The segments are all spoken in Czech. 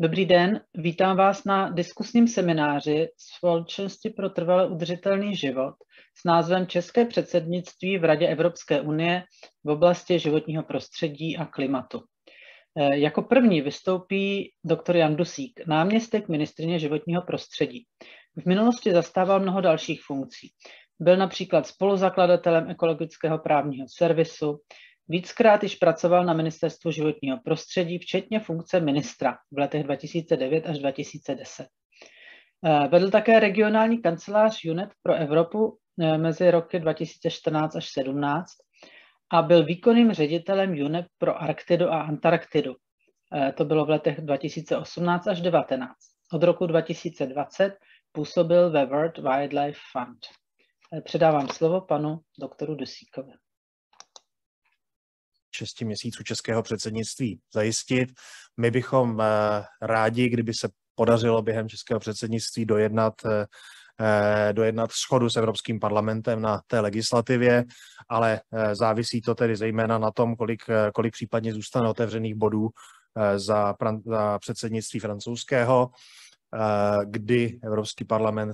Dobrý den, vítám vás na diskusním semináři Společnosti pro trvale udržitelný život s názvem České předsednictví v Radě Evropské unie v oblasti životního prostředí a klimatu. Eh, jako první vystoupí doktor Jan Dusík, náměstek ministrině životního prostředí. V minulosti zastával mnoho dalších funkcí. Byl například spoluzakladatelem ekologického právního servisu, Víckrát již pracoval na ministerstvu životního prostředí, včetně funkce ministra v letech 2009 až 2010. Eh, vedl také regionální kancelář UNED pro Evropu eh, mezi roky 2014 až 17 a byl výkonným ředitelem UNEP pro Arktidu a Antarktidu. Eh, to bylo v letech 2018 až 19. Od roku 2020 působil ve World Wildlife Fund. Předávám slovo panu doktoru Dusíkovi šesti měsíců českého předsednictví zajistit. My bychom eh, rádi, kdyby se podařilo během českého předsednictví dojednat eh, eh, dojednat schodu s Evropským parlamentem na té legislativě, ale závisí to tedy zejména na tom, kolik, kolik případně zůstane otevřených bodů za, za předsednictví francouzského, kdy Evropský parlament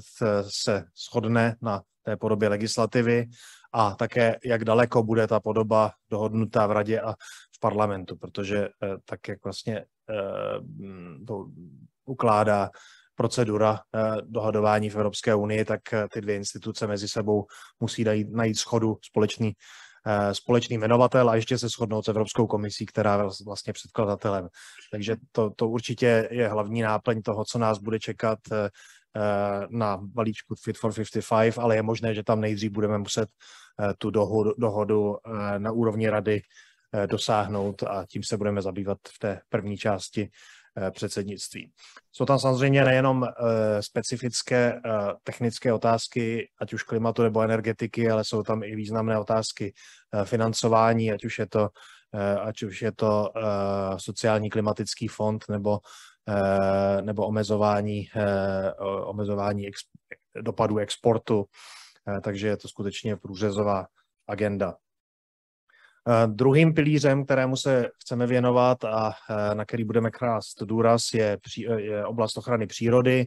se shodne na té podobě legislativy a také, jak daleko bude ta podoba dohodnutá v radě a v parlamentu, protože eh, tak, jak vlastně eh, to ukládá procedura eh, dohadování v Evropské unii, tak ty dvě instituce mezi sebou musí najít schodu společný společný jmenovatel a ještě se shodnout s Evropskou komisí, která je vlastně předkladatelem. Takže to, to určitě je hlavní náplň toho, co nás bude čekat Eh, na balíčku Fit for 55, ale je možné, že tam nejdřív budeme muset eh, tu dohodu, dohodu eh, na úrovni rady dosáhnout a tím se budeme zabývat v té první části předsednictví. Jsou tam samozřejmě nejenom specifické technické otázky, ať už klimatu nebo energetiky, ale jsou tam i významné otázky financování, ať už je to ať už je to sociální klimatický fond nebo Eh, nebo omezování, eh, omezování ex, dopadů exportu. Eh, takže je to skutečně průřezová agenda. Druhým pilířem, kterému se chceme věnovat a na který budeme krást důraz, je, je oblast ochrany přírody.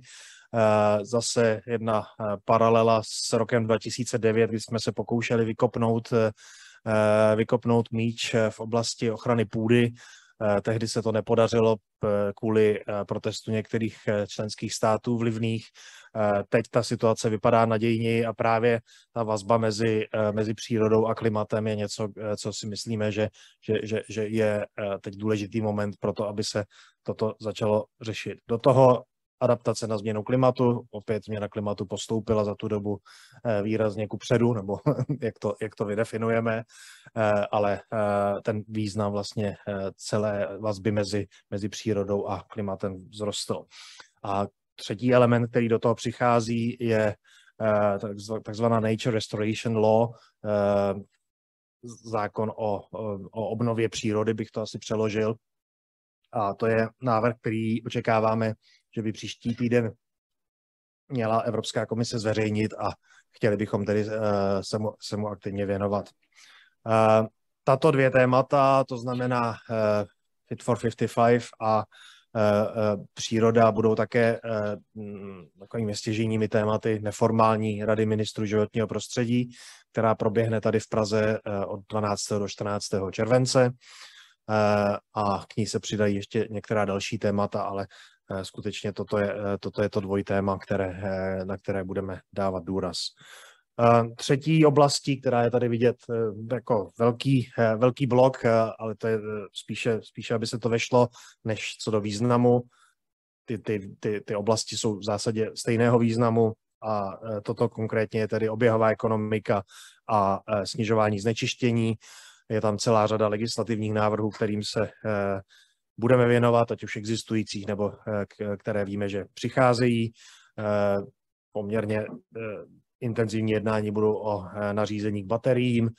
Zase jedna paralela s rokem 2009, kdy jsme se pokoušeli vykopnout, vykopnout míč v oblasti ochrany půdy Eh, tehdy se to nepodařilo eh, kvůli eh, protestu některých členských států vlivných. Teď ta situace vypadá nadějněji a právě ta vazba mezi, mezi přírodou a klimatem je něco, co si myslíme, že, že, že, že je teď důležitý moment pro to, aby se toto začalo řešit. Do toho adaptace na změnu klimatu. Opět změna klimatu postoupila za tu dobu eh, výrazně ku předu, nebo jak to, jak to vydefinujeme, eh, ale eh, ten význam vlastně celé vazby mezi, mezi přírodou a klimatem vzrostl. A třetí element, který do toho přichází, je takzvaná Nature Restoration Law, zákon o, o obnově přírody, bych to asi přeložil. A to je návrh, který očekáváme že by příští týden měla Evropská komise zveřejnit a chtěli bychom tedy eh, se mu, se mu aktivně věnovat. Eh, tato dvě témata, to znamená eh, Fit for 55 a příroda budou také mm, takovými stěžejními tématy neformální Rady ministrů životního prostředí, která proběhne tady v Praze od 12. do 14. července a k ní se přidají ještě některá další témata, ale Eh, skutečně toto je, eh, toto je to dvojtéma, které, eh, na které budeme dávat důraz. Třetí oblastí, která je tady vidět jako velký, velký blok, ale to je spíše, spíše, aby se to vešlo, než co do významu. Ty, ty, ty, ty oblasti jsou v zásadě stejného významu a toto konkrétně je tedy oběhová ekonomika a snižování znečištění. Je tam celá řada legislativních návrhů, kterým se budeme věnovat, ať už existujících nebo eh, které víme, že přicházejí. Eh, poměrně eh, intenzivní jednání budou o nařízení k bateriím,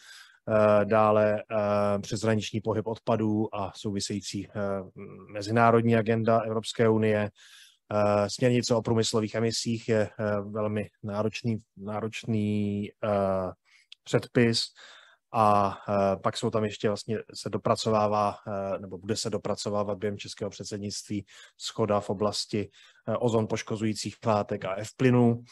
dále přeshraniční pohyb odpadů a související mezinárodní agenda Evropské unie. Směrnice o průmyslových emisích je velmi náročný, náročný předpis a eh, pak jsou tam ještě vlastně se dopracovává, eh, nebo bude se dopracovávat během českého předsednictví schoda v oblasti eh, ozon poškozujících látek a F-plynů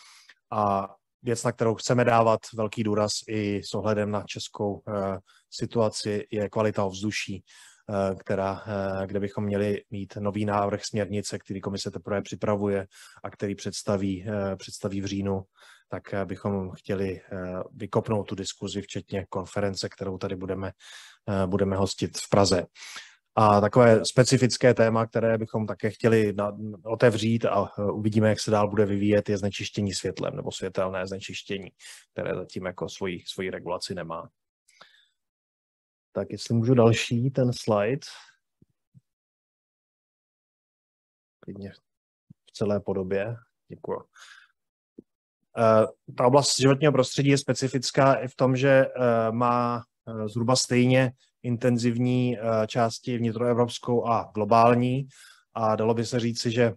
a věc, na kterou chceme dávat velký důraz i s ohledem na českou situaci, je kvalita ovzduší. Eh, která, eh, kde bychom měli mít nový návrh směrnice, který komise teprve připravuje a který představí, eh, představí v říjnu, tak bychom chtěli vykopnout tu diskuzi, včetně konference, kterou tady budeme, budeme hostit v Praze. A takové specifické téma, které bychom také chtěli na, otevřít a uvidíme, jak se dál bude vyvíjet, je znečištění světlem nebo světelné znečištění, které zatím jako svoji, svoji regulaci nemá. Tak jestli můžu další, ten slide. Klidně v celé podobě. Děkuji. Eh, ta oblast životního prostředí je specifická i v tom, že eh, má eh, zhruba stejně intenzivní části vnitroevropskou a globální. A dalo by se říci, že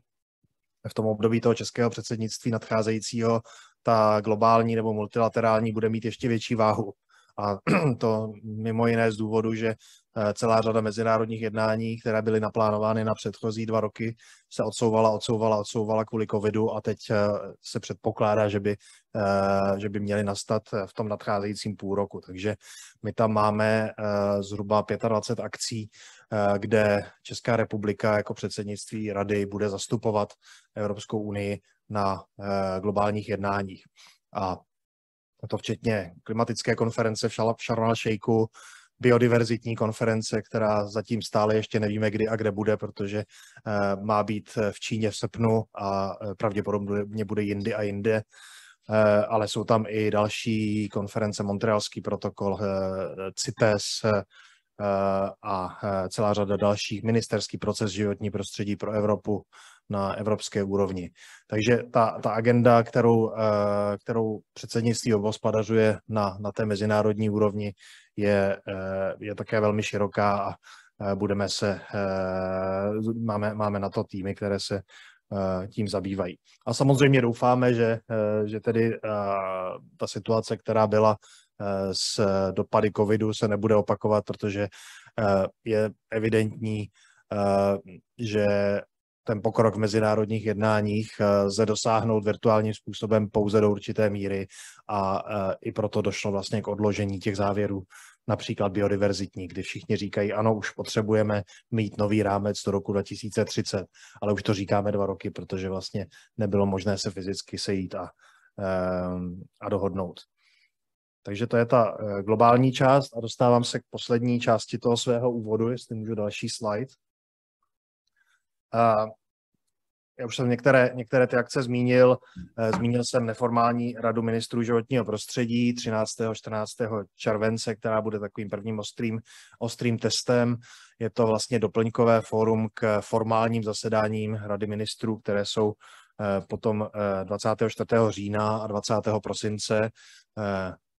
v tom období toho českého předsednictví nadcházejícího ta globální nebo multilaterální bude mít ještě větší váhu. A to mimo jiné z důvodu, že eh, celá řada mezinárodních jednání, které byly naplánovány na předchozí dva roky, se odsouvala, odsouvala, odsouvala kvůli covidu a teď eh, se předpokládá, že by, eh, že by měly nastat v tom nadcházejícím půl roku. Takže my tam máme zhruba 25 akcí, kde Česká republika jako předsednictví rady bude zastupovat Evropskou unii na globálních jednáních. A a to včetně klimatické konference v Sharm el Sheikhu, biodiverzitní konference, která zatím stále ještě nevíme, kdy a kde bude, protože eh, má být eh, v Číně v srpnu a eh, pravděpodobně bude jindy a jinde. Ale jsou tam i další konference, Montrealský protokol, CITES a celá řada dalších, ministerský proces životní prostředí pro Evropu, na evropské úrovni. Takže ta, ta agenda, kterou, eh, kterou předsednictví obospodařuje na, na té mezinárodní úrovni, je, eh, je také velmi široká a eh, budeme se, máme, máme na to týmy, které se tím zabývají. A samozřejmě doufáme, že, že tedy ta situace, která byla s dopady covidu, se nebude opakovat, protože je evidentní, že ten pokrok v mezinárodních jednáních eh, lze dosáhnout virtuálním způsobem pouze do určité míry a eh, i proto došlo vlastně k odložení těch závěrů například biodiverzitní, kdy všichni říkají, ano, už potřebujeme mít nový rámec do roku 2030, ale už to říkáme dva roky, protože vlastně nebylo možné se fyzicky sejít a, ehm, a dohodnout. Takže to je ta eh, globální část a dostávám se k poslední části toho svého úvodu, jestli můžu další slide já už jsem některé, některé ty akce zmínil. Eh, zmínil jsem neformální radu ministrů životního prostředí 13. a 14. července, která bude takovým prvním ostrým, ostrým testem. Je to vlastně doplňkové fórum k formálním zasedáním rady ministrů, které jsou eh, potom 24. Eh, října a 20. prosince.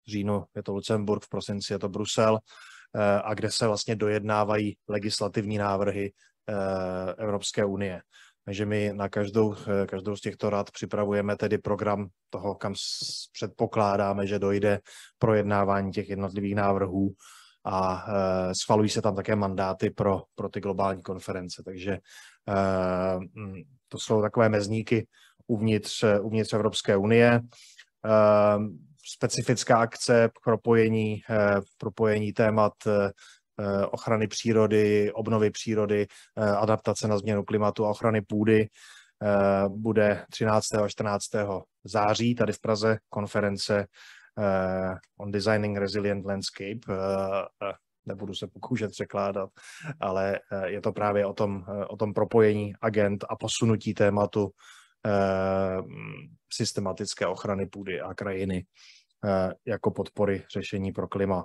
V říjnu je to Lucemburg, v prosinci je to Brusel a kde se vlastně dojednávají legislativní návrhy Eh, Evropské unie. Takže my na každou, eh, každou z těchto rad připravujeme tedy program toho, kam předpokládáme, že dojde projednávání těch jednotlivých návrhů a eh, schvalují se tam také mandáty pro, pro ty globální konference. Takže mm, to jsou takové mezníky uvnitř, uvnitř Evropské unie. specifická akce propojení, propojení témat Eh, ochrany přírody, obnovy přírody, eh, adaptace na změnu klimatu a ochrany půdy eh, bude 13. a 14. září tady v Praze konference on Designing Resilient Landscape. Nebudu se pokoušet překládat, ale je to právě o tom, o tom propojení agent a posunutí tématu systematické ochrany půdy a krajiny jako podpory řešení pro klima.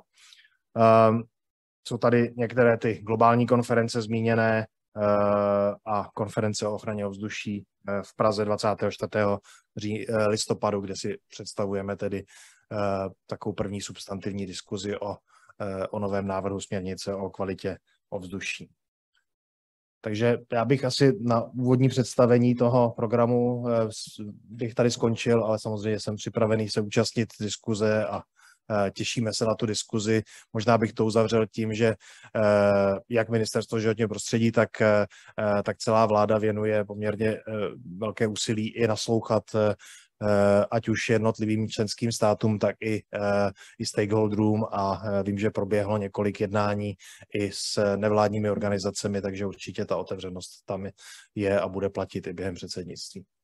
Jsou tady některé ty globální konference zmíněné eh, a konference o ochraně ovzduší eh, v Praze 24. Eh, listopadu, kde si představujeme tedy takovou první substantivní diskuzi o, o novém návrhu směrnice o kvalitě ovzduší. Takže já bych asi na úvodní představení toho programu bych tady skončil, ale samozřejmě jsem připravený se účastnit diskuze a Eh, těšíme se na tu diskuzi. Možná bych to uzavřel tím, že eh, jak ministerstvo životního prostředí, tak, eh, tak celá vláda věnuje poměrně velké úsilí i naslouchat ať už jednotlivým členským státům, tak i, i stakeholderům a vím, že proběhlo několik jednání i s nevládními organizacemi, takže určitě ta otevřenost tam je a bude platit i během předsednictví.